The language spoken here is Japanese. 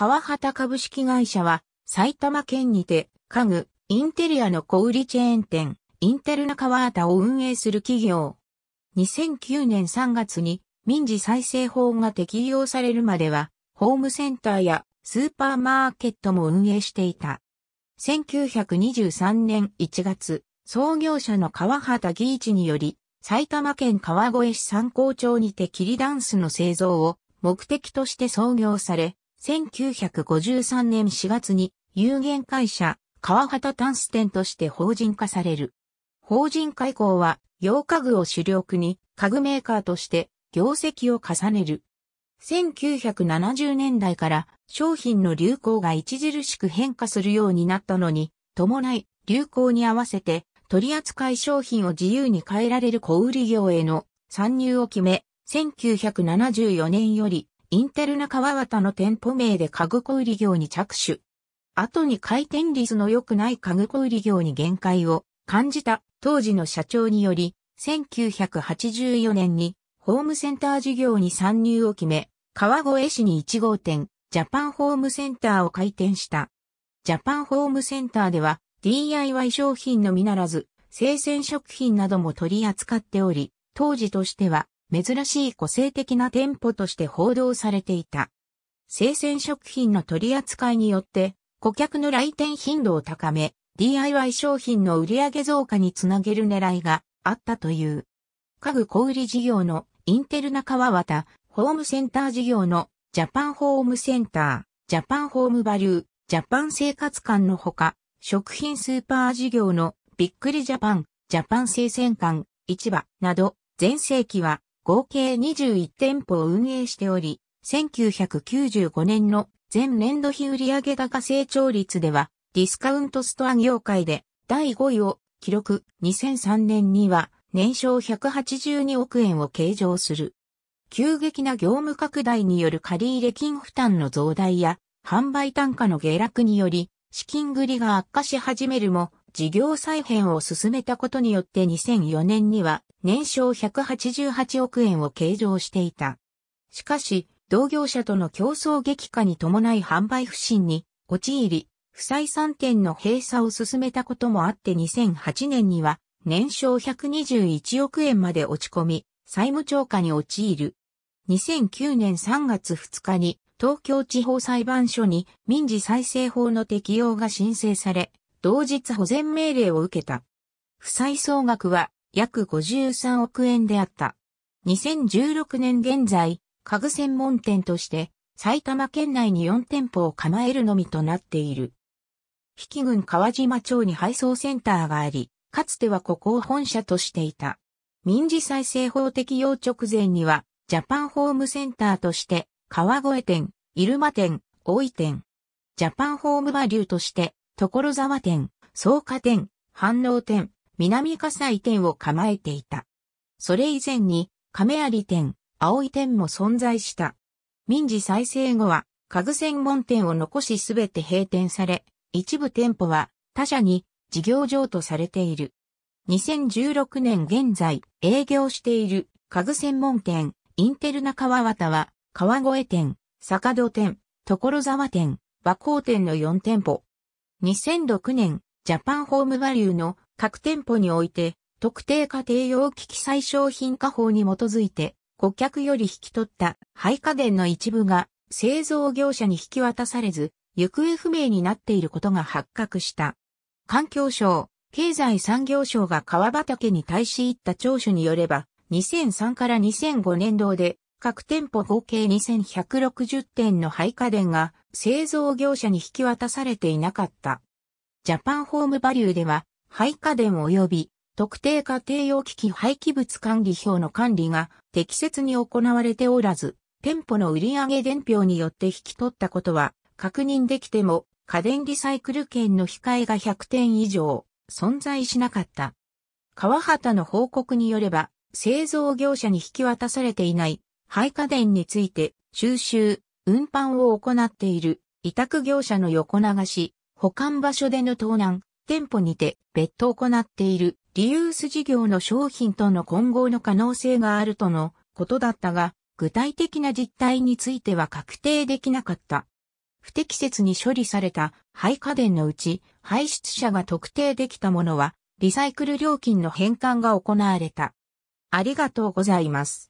川畑株式会社は、埼玉県にて、家具、インテリアの小売チェーン店、インテルナ川畑を運営する企業。2009年3月に、民事再生法が適用されるまでは、ホームセンターやスーパーマーケットも運営していた。1923年1月、創業者の川畑義一により、埼玉県川越市三高町にて霧ダンスの製造を目的として創業され、1953年4月に有限会社川端炭素店として法人化される。法人化以降は洋家具を主力に家具メーカーとして業績を重ねる。1970年代から商品の流行が著しく変化するようになったのに、伴い流行に合わせて取扱い商品を自由に変えられる小売業への参入を決め、1974年よりインテルナ川端の店舗名で家具小売業に着手。後に回転率の良くない家具小売業に限界を感じた当時の社長により、1984年にホームセンター事業に参入を決め、川越市に1号店、ジャパンホームセンターを開店した。ジャパンホームセンターでは DIY 商品のみならず、生鮮食品なども取り扱っており、当時としては珍しい個性的な店舗として報道されていた。生鮮食品の取り扱いによって、顧客の来店頻度を高め、DIY 商品の売上増加につなげる狙いがあったという。家具小売事業のインテル中川端、ホームセンター事業のジャパンホームセンター、ジャパンホームバリュー、ジャパン生活館のほか、食品スーパー事業のびっくりジャパン、ジャパン生鮮館、市場など、前世紀は合計21店舗を運営しており、1995年の前年度比売上高成長率では、ディスカウントストア業界で第5位を記録。2003年には年商182億円を計上する。急激な業務拡大による借入金負担の増大や販売単価の下落により資金繰りが悪化し始めるも事業再編を進めたことによって2004年には年商188億円を計上していた。しかし、同業者との競争激化に伴い販売不振に陥り、不採算店の閉鎖を進めたこともあって2008年には年商121億円まで落ち込み、債務超過に陥る。2009年3月2日に東京地方裁判所に民事再生法の適用が申請され、同日保全命令を受けた。負債総額は約53億円であった。2016年現在、家具専門店として埼玉県内に4店舗を構えるのみとなっている。比企郡川島町に配送センターがあり、かつてはここを本社としていた。民事再生法適用直前には、ジャパンホームセンターとして、川越店、入間店、大井店、ジャパンホームバリューとして、所沢店、草加店、反応店、南葛西店を構えていた。それ以前に、亀有店、青井店も存在した。民事再生後は、家具専門店を残しすべて閉店され、一部店舗は他社に事業譲渡されている。2016年現在営業している家具専門店インテルナ川端は川越店、坂戸店、所沢店、和光店の4店舗、2006年、ジャパンホームバリューの各店舗において、特定家庭用機器最小品化法に基づいて、顧客より引き取った廃家電の一部が製造業者に引き渡されず、行方不明になっていることが発覚した。環境省、経済産業省が川畑に対し言った聴取によれば、2003から2005年度で各店舗合計2160点の廃家電が製造業者に引き渡されていなかった。ジャパンホームバリューでは、廃家電及び特定家庭用機器廃棄物管理表の管理が適切に行われておらず、店舗の売上伝票によって引き取ったことは確認できても、家電リサイクル券の控えが100点以上存在しなかった。川畑の報告によれば、製造業者に引き渡されていない廃家電について収集、運搬を行っている委託業者の横流し、保管場所での盗難、店舗にて別途行っているリユース事業の商品との混合の可能性があるとのことだったが、具体的な実態については確定できなかった。不適切に処理された廃家電のうち、排出者が特定できたものは、リサイクル料金の返還が行われた。ありがとうございます。